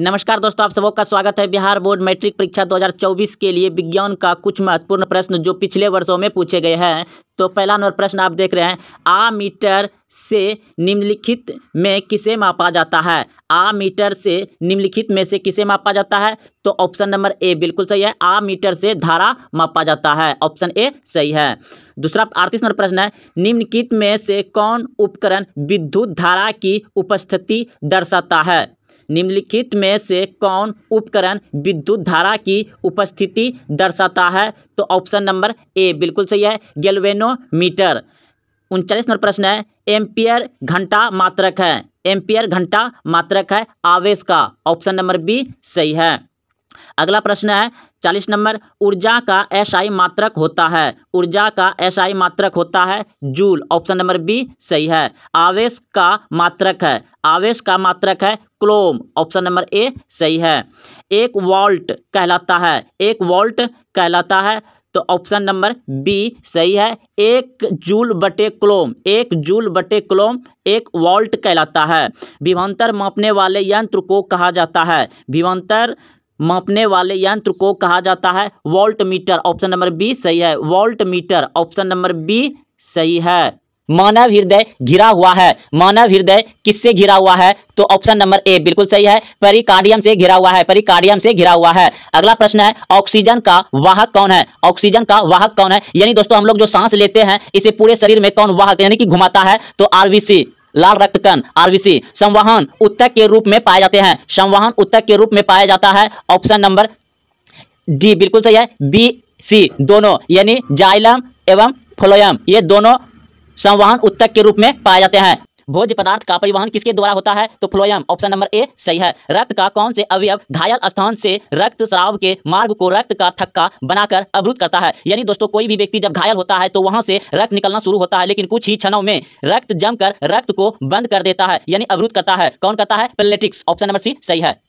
नमस्कार दोस्तों आप सबों का स्वागत है बिहार बोर्ड मैट्रिक परीक्षा 2024 के लिए विज्ञान का कुछ महत्वपूर्ण प्रश्न जो पिछले वर्षों में पूछे गए हैं तो पहला नंबर प्रश्न आप देख रहे हैं आ मीटर से निम्नलिखित में किसे मापा जाता है आ मीटर से निम्नलिखित में से किसे मापा जाता है तो ऑप्शन नंबर ए बिल्कुल सही है आ मीटर से धारा मापा जाता है ऑप्शन ए सही है दूसरा अड़तीस नंबर प्रश्न है निम्नलिखित में से कौन उपकरण विद्युत धारा की उपस्थिति दर्शाता है निम्नलिखित में से कौन उपकरण विद्युत धारा की उपस्थिति दर्शाता है तो ऑप्शन नंबर ए बिल्कुल सही है गेलवेनोमीटर उनचालीस नंबर प्रश्न है एम्पियर घंटा मात्रक है एम्पियर घंटा मात्रक है आवेश का ऑप्शन नंबर बी सही है अगला प्रश्न है चालीस नंबर ऊर्जा का एसआई मात्रक होता है ऊर्जा का एसआई मात्रक होता है जूल ऑप्शन नंबर बी सही है आवेश का मात्रक है आवेश का मात्रक है क्लोम ऑप्शन नंबर ए सही है एक वॉल्ट कहलाता है एक वॉल्ट कहलाता है तो ऑप्शन नंबर बी सही है एक जूल बटे क्लोम एक जूल बटे क्लोम एक वॉल्ट कहलाता है विभंतर मापने वाले यंत्र को कहा जाता है विभंतर मापने वाले यंत्र को कहा जाता है voltmeter option number B सही है voltmeter option number B सही है मानव हृदय घिरा हुआ है मानव हृदय किससे घिरा हुआ है तो ऑप्शन नंबर ए बिल्कुल सही है परिकार्डियम से घिरा हुआ है परिकार्डियम से घिरा हुआ है अगला प्रश्न है ऑक्सीजन का वाहक कौन है ऑक्सीजन का वाहक कौन है यानी दोस्तों हम लोग जो सांस लेते हैं इसे पूरे शरीर में कौन वाहक यानी कि घुमाता है तो आरबीसी लाल रक्त कण आरबीसी संवहन उत्तक के रूप में पाए जाते हैं संवहन उत्तक के रूप में पाया जाता है ऑप्शन नंबर डी बिल्कुल सही है बी सी दोनों यानी जाइलम एवं फ्लोयम ये दोनों संवहन उत्तक के रूप में पाए जाते हैं भोज पदार्थ का परिवहन किसके द्वारा होता है तो फ्लोयम ऑप्शन नंबर ए सही है रक्त का कौन से अवयव घायल स्थान से रक्त श्राव के मार्ग को रक्त का थक्का बनाकर अवरुद्ध करता है यानी दोस्तों कोई भी व्यक्ति जब घायल होता है तो वहां से रक्त निकलना शुरू होता है लेकिन कुछ ही क्षणों में रक्त जमकर रक्त को बंद कर देता है यानी अवरुद्ध करता है कौन करता है प्लेटिक्स ऑप्शन नंबर सी सही है